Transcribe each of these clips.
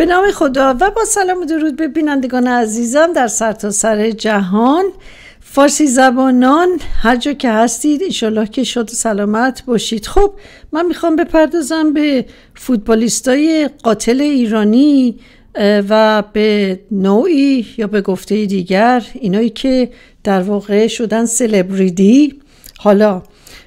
به نام خدا و با سلام و درود به بینندگان عزیزم در سرتاسر سر جهان فارسی زبانان هر جا که هستید انشالله که شاد و سلامت باشید خب من میخوام بپردازم به فوتبالیستای قاتل ایرانی و به نوعی یا به گفته دیگر اینایی که در واقع شدن سلبریدی حالا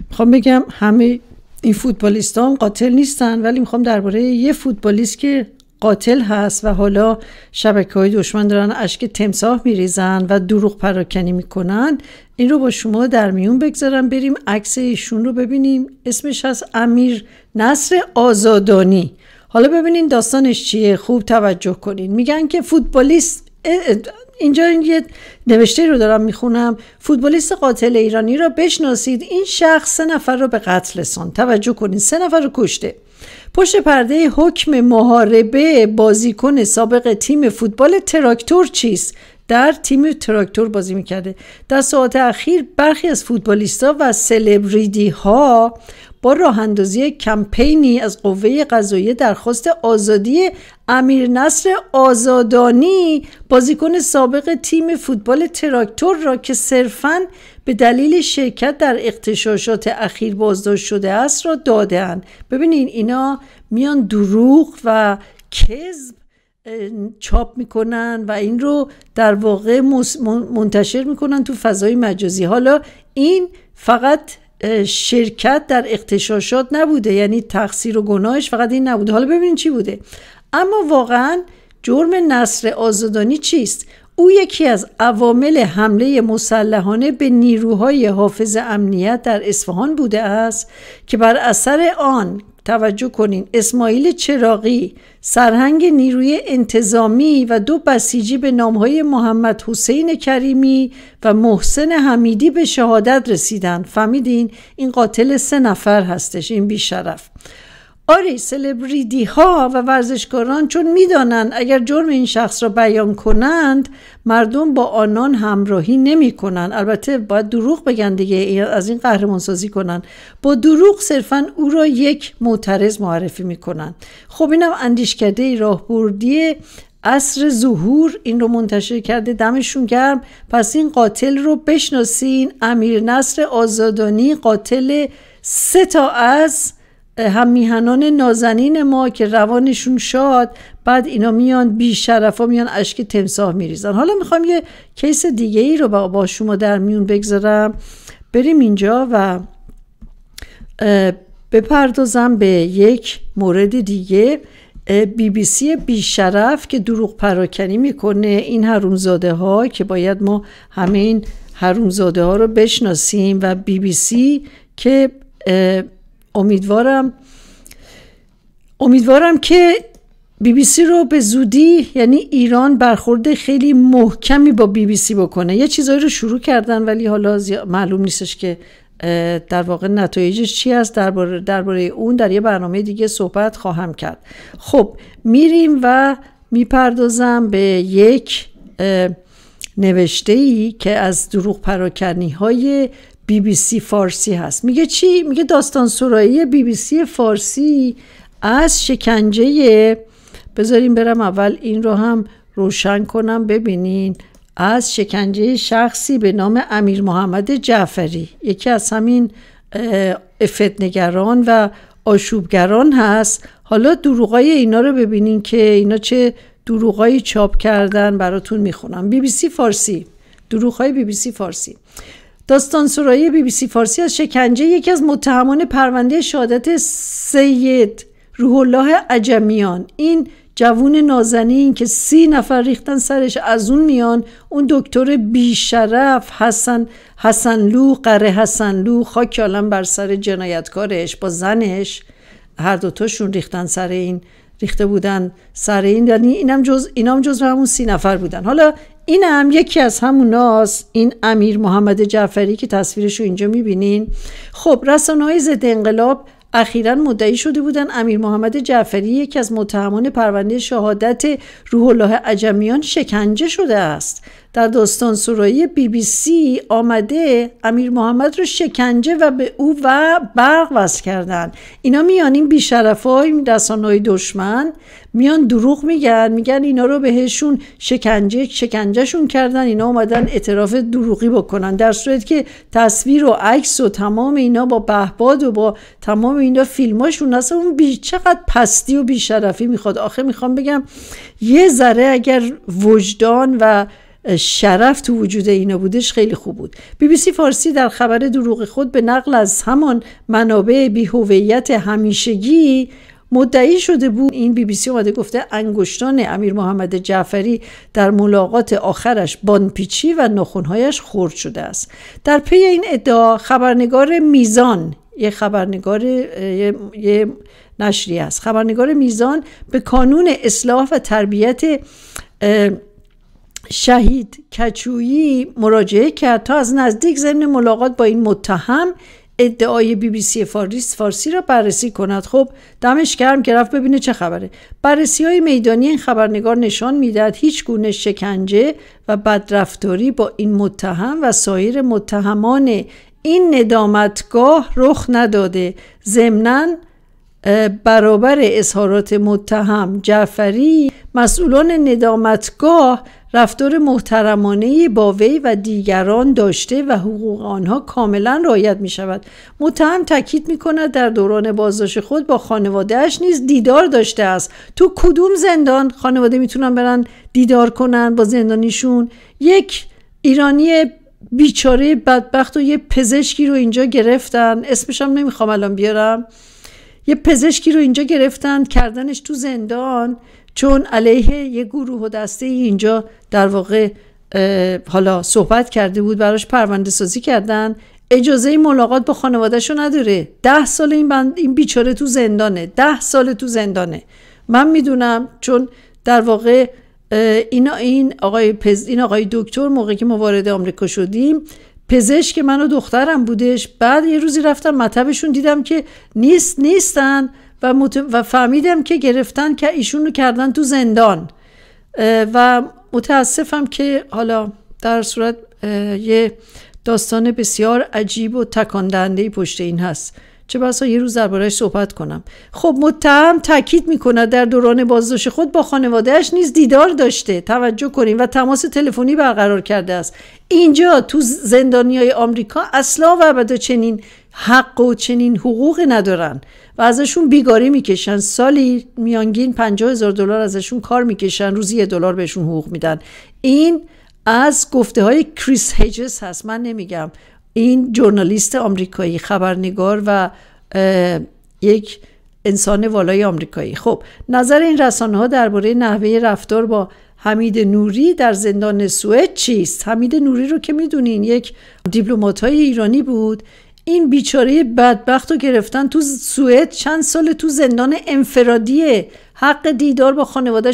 میخوام بگم همه این فوتبالیستان قاتل نیستن ولی میخوام درباره یه فوتبالیست که قاتل هست و حالا شبکه های دشمن دارن اشک تمساح میریزن و دروغ پراکنی میکنن این رو با شما در میون بگذارم بریم عکس ایشون رو ببینیم اسمش هست امیر نصر آزادانی حالا ببینین داستانش چیه خوب توجه کنین میگن که فوتبالیست اینجا یه نوشته رو دارم میخونم فوتبالیست قاتل ایرانی را بشناسید این شخص سه نفر رو به قتل رساند توجه کنین سه نفر رو کشته پشت پرده حکم محاربه بازیکن سابق تیم فوتبال تراکتور چیست در تیم تراکتور بازی میکرده در ساعت اخیر برخی از فوتبالیستا و سلبریدی ها با راه اندازی کمپینی از قوه قضاییه درخواست آزادی امیر نصر آزادانی بازیکن سابق تیم فوتبال تراکتور را که صرفاً به دلیل شرکت در اختشاشات اخیر بازداشت شده است را دادن ببینین اینا میان دروغ و کذب چاپ میکنن و این رو در واقع منتشر میکنن تو فضای مجازی حالا این فقط شرکت در اختشاشات نبوده یعنی تقصیر و گناهش فقط این نبوده حالا ببینید چی بوده اما واقعا جرم نصر آزادانی چیست او یکی از عوامل حمله مسلحانه به نیروهای حافظ امنیت در اصفهان بوده است که بر اثر آن توجه کنین اسماعیل چراقی سرهنگ نیروی انتظامی و دو بسیجی به نامهای محمد حسین کریمی و محسن حمیدی به شهادت رسیدن فهمیدین این قاتل سه نفر هستش این بیشرف آره سلبریدی ها و ورزشکاران چون میدانند اگر جرم این شخص را بیان کنند مردم با آنان همراهی نمی کنند البته باید دروغ بگن دیگه از این قهرمان سازی کنند با دروغ صرفا او را یک معترض معرفی می کنند خب اینم اندیشکده راهبردی اصر ظهور این رو منتشر کرده دمشون گرم پس این قاتل رو بشناسین امیر نصر آزادانی قاتل سه تا از هم میهنان نازنین ما که روانشون شاد بعد اینا میان بیشرف ها میان اشک تمساه میریزن حالا میخوام یه کیس دیگه ای رو با شما در میون بگذارم بریم اینجا و بپردازم به یک مورد دیگه بی بی سی شرف که دروغ پراکنی میکنه این حرومزاده ها که باید ما همه این ها رو بشناسیم و بی بی سی که امیدوارم امیدوارم که بی بی سی رو به زودی یعنی ایران برخورد خیلی محکمی با بی بی سی بکنه یه چیزایی رو شروع کردن ولی حالا معلوم نیستش که در واقع نتایجش چی هست درباره درباره اون در یه برنامه دیگه صحبت خواهم کرد خب میریم و میپردازم به یک نوشته ای که از دروغ پراکنی های بی بی سی فارسی هست میگه چی؟ میگه داستان سرایی بی بی سی فارسی از شکنجه بذاریم برم اول این رو هم روشن کنم ببینین از شکنجه شخصی به نام امیر محمد جعفری یکی از همین افتنگران و آشوبگران هست حالا دروغای اینا رو ببینین که اینا چه دروغایی چاپ کردن براتون میخونم بی بی سی فارسی دروغای بی بی سی فارسی داستان سرایی بی بی سی فارسی از شکنجه یکی از متهمان پرونده شهادت سید روح الله عجمیان این جوون نازنین که سی نفر ریختن سرش از اون میان اون دکتر بیشرف حسن حسنلو قره حسنلو خاک عالم بر سر جنایتکارش با زنش هر دوتاشون ریختن سر این ریخته بودن سر این یعنی اینم جز اینام جز همون سی نفر بودن حالا این هم یکی از هموناست این امیر محمد جعفری که تصویرش رو اینجا میبینین خب رسانه های ضد انقلاب اخیرا مدعی شده بودن امیر محمد جعفری یکی از متهمان پرونده شهادت روح الله عجمیان شکنجه شده است در داستان سرایی بی بی سی آمده امیر محمد رو شکنجه و به او و برق وز کردن اینا میان این بیشرف های دشمن میان دروغ میگن میگن اینا رو بهشون شکنجه شکنجهشون کردن اینا اومدن اعتراف دروغی بکنن در صورت که تصویر و عکس و تمام اینا با بهباد و با تمام اینا فیلماشون اصلا اون بی چقدر پستی و بیشرفی میخواد آخه میخوام بگم یه ذره اگر وجدان و شرف تو وجود اینا بودش خیلی خوب بود بی بی سی فارسی در خبر دروغ خود به نقل از همان منابع بیهویت همیشگی مدعی شده بود این بی بی سی اومده گفته انگشتان امیر محمد جعفری در ملاقات آخرش بانپیچی و نخونهایش خورد شده است در پی این ادعا خبرنگار میزان یه خبرنگار یه, یه نشری است خبرنگار میزان به کانون اصلاح و تربیت شهید کچویی مراجعه کرد تا از نزدیک ضمن ملاقات با این متهم ادعای بی بی سی فارسی را بررسی کند خب دمش گرم که رفت ببینه چه خبره بررسی های میدانی این خبرنگار نشان میدهد هیچ گونه شکنجه و بدرفتاری با این متهم و سایر متهمان این ندامتگاه رخ نداده ضمناً برابر اظهارات متهم جعفری مسئولان ندامتگاه رفتار محترمانه با وی و دیگران داشته و حقوق آنها کاملا رعایت می شود متهم تاکید می کند در دوران بازداشت خود با خانوادهش نیز دیدار داشته است تو کدوم زندان خانواده میتونن برن دیدار کنن با زندانیشون یک ایرانی بیچاره بدبخت و یه پزشکی رو اینجا گرفتن اسمشم نمیخوام الان بیارم یه پزشکی رو اینجا گرفتن کردنش تو زندان چون علیه یه گروه و دسته اینجا در واقع حالا صحبت کرده بود براش پرونده سازی کردن اجازه ملاقات با رو نداره ده سال این, بند، این بیچاره تو زندانه ده سال تو زندانه من میدونم چون در واقع اینا این آقای این آقای دکتر موقعی که ما وارد آمریکا شدیم پزشک من و دخترم بودش بعد یه روزی رفتم مطبشون دیدم که نیست نیستن و, فهمیدم که گرفتن که ایشون رو کردن تو زندان و متاسفم که حالا در صورت یه داستان بسیار عجیب و تکاندهنده پشت این هست چه بسا یه روز دربارهش صحبت کنم خب متهم تاکید میکند در دوران بازداشت خود با خانوادهش نیز دیدار داشته توجه کنیم و تماس تلفنی برقرار کرده است اینجا تو های آمریکا اصلا و ابدا چنین حق و چنین حقوق ندارن و ازشون بیگاری میکشن سالی میانگین پنجا هزار دلار ازشون کار میکشن روزی یه دلار بهشون حقوق میدن این از گفته های کریس هیجز هست من نمیگم این جورنالیست آمریکایی خبرنگار و یک انسان والای آمریکایی خب نظر این رسانه ها درباره نحوه رفتار با حمید نوری در زندان سوئد چیست حمید نوری رو که میدونین یک های ایرانی بود این بیچاره بدبخت رو گرفتن تو سوئد چند سال تو زندان انفرادیه حق دیدار با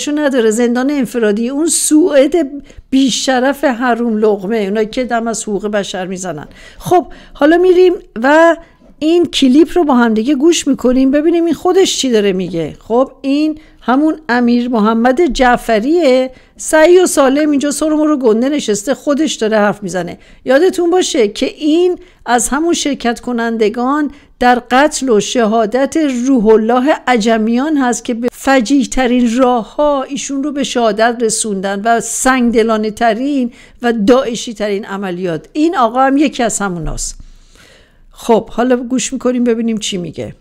رو نداره زندان انفرادی اون سوئد بیشرف حروم لغمه اونایی که دم از حقوق بشر میزنن خب حالا میریم و این کلیپ رو با همدیگه گوش میکنیم ببینیم این خودش چی داره میگه خب این همون امیر محمد جعفریه سعی و سالم اینجا سرمو رو گنده نشسته خودش داره حرف میزنه یادتون باشه که این از همون شرکت کنندگان در قتل و شهادت روح الله عجمیان هست که به فجیه ترین راه ها ایشون رو به شهادت رسوندن و سنگدلانه ترین و داعشی ترین عملیات این آقا هم یکی از همون خب حالا گوش میکنیم ببینیم چی میگه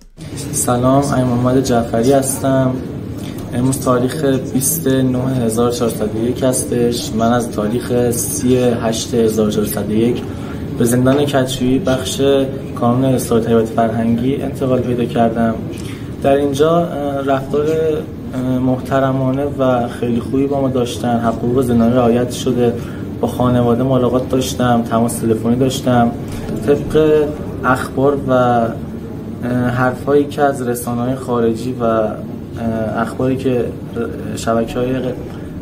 سلام من محمد جعفری هستم امروز تاریخ 29401 هستش من از تاریخ 38401 به زندان کچوی بخش کانون اصلاح حیات فرهنگی انتقال پیدا کردم در اینجا رفتار محترمانه و خیلی خوبی با ما داشتن حقوق زندان رعایت شده با خانواده ملاقات داشتم تماس تلفنی داشتم طبق اخبار و حرفهایی که از رسانه های خارجی و اخباری که شبکه های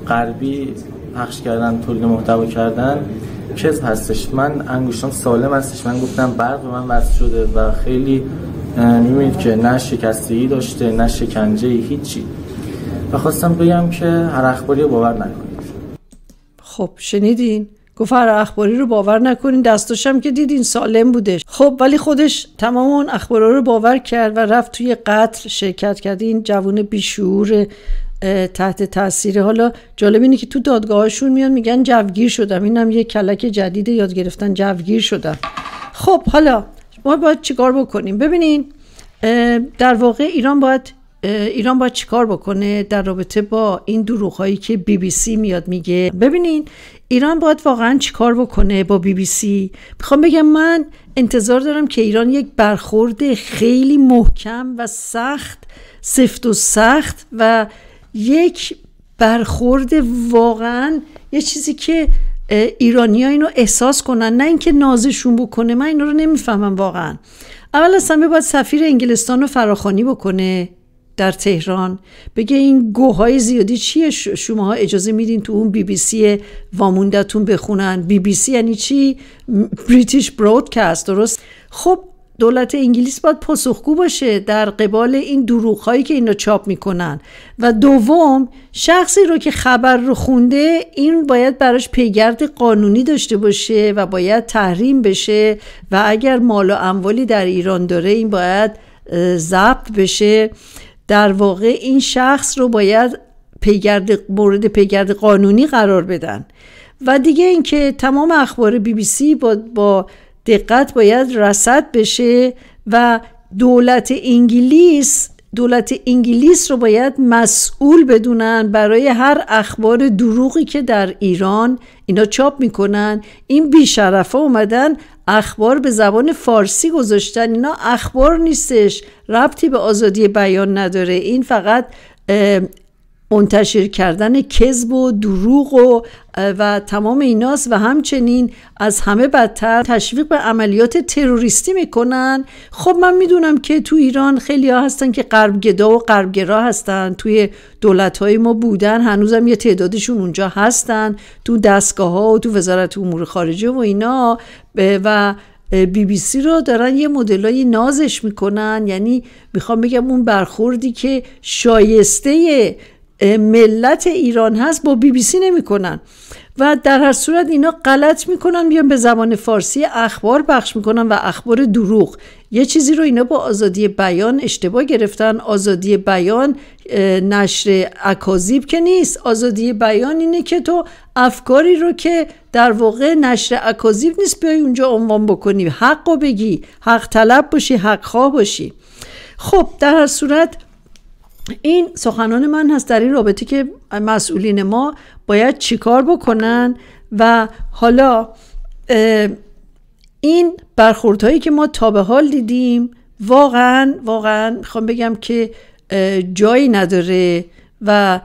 غربی پخش کردن تولید محتوا کردن کذب هستش من انگوشتان سالم هستش من گفتم برق به من بست شده و خیلی میبینید که نه شکستگی داشته نه شکنجه هیچی و خواستم بگم که هر اخباری رو باور نکنید خب شنیدین گفت اخباری رو باور نکنین دستاشم که دیدین سالم بودش خب ولی خودش تمام اون اخبارا رو باور کرد و رفت توی قتل شرکت کرد این جوون بیشعور تحت تاثیر حالا جالب اینه که تو دادگاهشون میان میگن جوگیر شدم اینم یه کلک جدید یاد گرفتن جوگیر شدم خب حالا ما باید چیکار بکنیم ببینین در واقع ایران باید ایران باید چیکار بکنه در رابطه با این دروغ هایی که بی بی سی میاد میگه ببینین ایران باید واقعا چیکار بکنه با بی بی سی میخوام بگم من انتظار دارم که ایران یک برخورد خیلی محکم و سخت سفت و سخت و یک برخورد واقعا یه چیزی که ایرانی ها اینو احساس کنن نه اینکه نازشون بکنه من اینو رو نمیفهمم واقعا اول از همه باید سفیر انگلستان رو فراخانی بکنه در تهران بگه این گوهای زیادی چیه شماها اجازه میدین تو اون بی بی سی واموندتون بخونن بی بی سی یعنی چی بریتیش برودکست درست خب دولت انگلیس باید پاسخگو باشه در قبال این دروغ هایی که اینا چاپ میکنن و دوم شخصی رو که خبر رو خونده این باید براش پیگرد قانونی داشته باشه و باید تحریم بشه و اگر مال و اموالی در ایران داره این باید ضبط بشه در واقع این شخص رو باید پیگرد مورد پیگرد قانونی قرار بدن و دیگه اینکه تمام اخبار بی بی سی با, با دقت باید رصد بشه و دولت انگلیس دولت انگلیس رو باید مسئول بدونن برای هر اخبار دروغی که در ایران اینا چاپ میکنن این ها اومدن اخبار به زبان فارسی گذاشتن اینا اخبار نیستش ربطی به آزادی بیان نداره این فقط منتشر کردن کذب و دروغ و و تمام ایناست و همچنین از همه بدتر تشویق به عملیات تروریستی میکنن خب من میدونم که تو ایران خیلی ها هستن که قربگدا و قربگرا هستن توی دولت های ما بودن هنوزم یه تعدادشون اونجا هستن تو دستگاه ها و تو وزارت امور خارجه و اینا و بی بی سی رو دارن یه مدلای نازش میکنن یعنی میخوام بگم اون برخوردی که شایسته ملت ایران هست با بی بی سی نمیکنن و در هر صورت اینا غلط میکنن میان به زبان فارسی اخبار پخش میکنن و اخبار دروغ یه چیزی رو اینا با آزادی بیان اشتباه گرفتن آزادی بیان نشر اکاذیب که نیست آزادی بیان اینه که تو افکاری رو که در واقع نشر اکاذیب نیست بیای اونجا عنوان بکنی حق رو بگی حق طلب باشی حق خواه باشی خب در هر صورت این سخنان من هست در این رابطه که مسئولین ما باید چیکار بکنن و حالا این برخوردهایی که ما تا به حال دیدیم واقعا واقعا میخوام بگم که جایی نداره و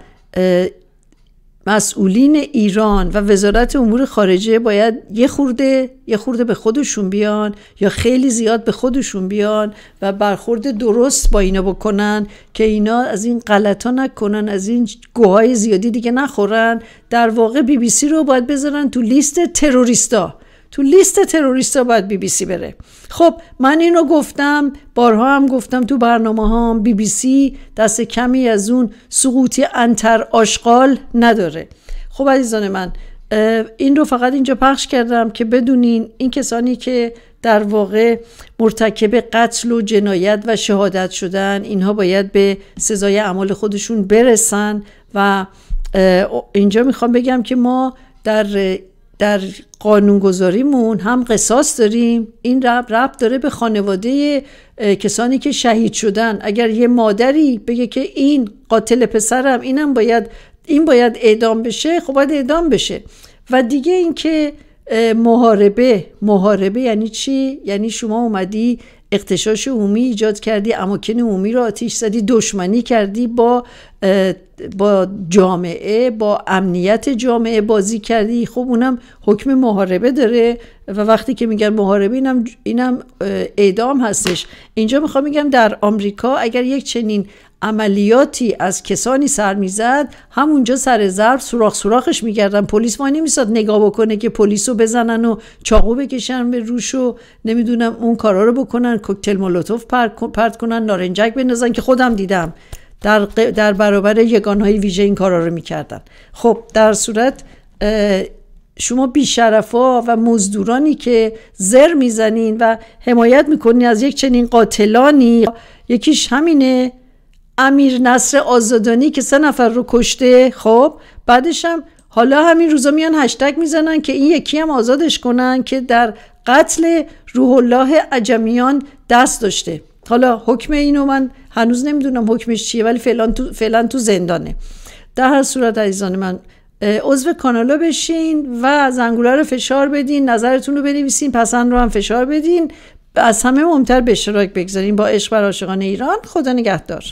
مسئولین ایران و وزارت امور خارجه باید یه خورده یه خورده به خودشون بیان یا خیلی زیاد به خودشون بیان و برخورد درست با اینا بکنن که اینا از این غلطا نکنن از این گوهای زیادی دیگه نخورن در واقع بی بی سی رو باید بذارن تو لیست تروریستا تو لیست تروریست ها باید بی بی سی بره خب من اینو گفتم بارها هم گفتم تو برنامه ها بی بی سی دست کمی از اون سقوطی انتر آشغال نداره خب عزیزان من این رو فقط اینجا پخش کردم که بدونین این کسانی که در واقع مرتکب قتل و جنایت و شهادت شدن اینها باید به سزای اعمال خودشون برسن و اینجا میخوام بگم که ما در در قانونگذاریمون هم قصاص داریم این رب رب داره به خانواده کسانی که شهید شدن اگر یه مادری بگه که این قاتل پسرم اینم باید این باید اعدام بشه خب باید اعدام بشه و دیگه اینکه محاربه محاربه یعنی چی یعنی شما اومدی اقتشاش عمومی ایجاد کردی اماکن عمومی رو آتیش زدی دشمنی کردی با با جامعه با امنیت جامعه بازی کردی خب اونم حکم محاربه داره و وقتی که میگن محاربه اینم, اینم اعدام هستش اینجا میخوام میگم در آمریکا اگر یک چنین عملیاتی از کسانی سر میزد همونجا سر ضرب سوراخ سوراخش میکردن پلیس ما نمیساد نگاه بکنه که پلیس رو بزنن و چاقو بکشن به روش و نمیدونم اون کارا رو بکنن کوکتل مولوتوف پرت کنن نارنجک بندازن که خودم دیدم در, در برابر های ویژه این کارا رو میکردن خب در صورت شما بیشرفا و مزدورانی که زر میزنین و حمایت میکنین از یک چنین قاتلانی یکیش همینه امیر نصر آزادانی که سه نفر رو کشته خب بعدش هم حالا همین روزا میان هشتگ میزنن که این یکی هم آزادش کنن که در قتل روح الله عجمیان دست داشته حالا حکم اینو من هنوز نمیدونم حکمش چیه ولی فعلا تو, تو زندانه در هر صورت عزیزان من عضو کانالا بشین و زنگوله رو فشار بدین نظرتون رو بنویسین پسند رو هم فشار بدین از همه مهمتر به اشتراک بگذارین با عشق بر عاشقان ایران خدا نگهدار